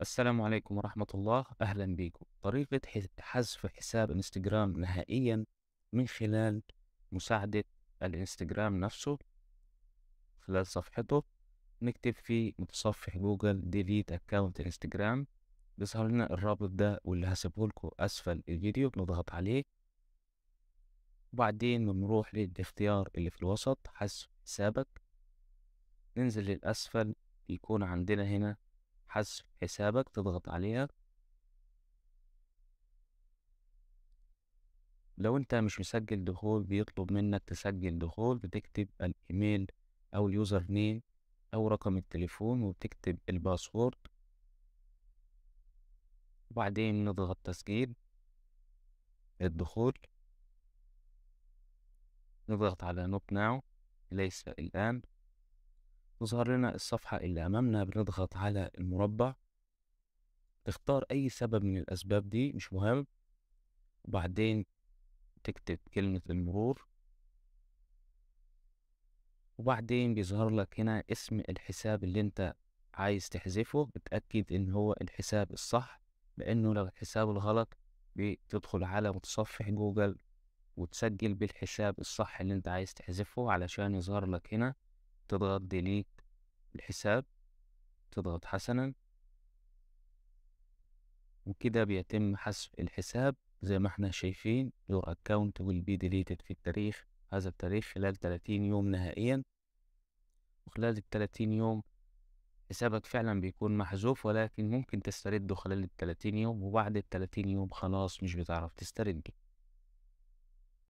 السلام عليكم ورحمة الله أهلا بيكم طريقة حذف حساب انستجرام نهائيا من خلال مساعدة الانستجرام نفسه خلال صفحته نكتب في متصفح جوجل ديليت اكونت انستجرام بيظهر لنا الرابط ده واللي هسيبه لكم اسفل الفيديو بنضغط عليه وبعدين بنروح للاختيار اللي في الوسط حذف حسابك ننزل للاسفل يكون عندنا هنا حذف حسابك تضغط عليها لو انت مش مسجل دخول بيطلب منك تسجل دخول بتكتب الايميل او اليوزر نيم او رقم التليفون وبتكتب الباسورد وبعدين نضغط تسجيل الدخول نضغط على نوت ناو ليس الآن تظهر لنا الصفحة اللي أمامنا بنضغط على المربع تختار أي سبب من الأسباب دي مش مهم وبعدين تكتب كلمة المرور وبعدين بيظهر لك هنا اسم الحساب اللي انت عايز تحذفه بتأكد ان هو الحساب الصح لانه لو الحساب الغلط بتدخل على متصفح جوجل وتسجل بالحساب الصح اللي انت عايز تحذفه علشان يظهر لك هنا تضغط ديليت الحساب تضغط حسنا وكده بيتم حذف الحساب زي ما احنا شايفين your account will be deleted في التاريخ هذا التاريخ خلال 30 يوم نهائيا وخلال التلاتين يوم حسابك فعلا بيكون محذوف ولكن ممكن تسترده خلال التلاتين يوم وبعد التلاتين يوم خلاص مش بتعرف تسترده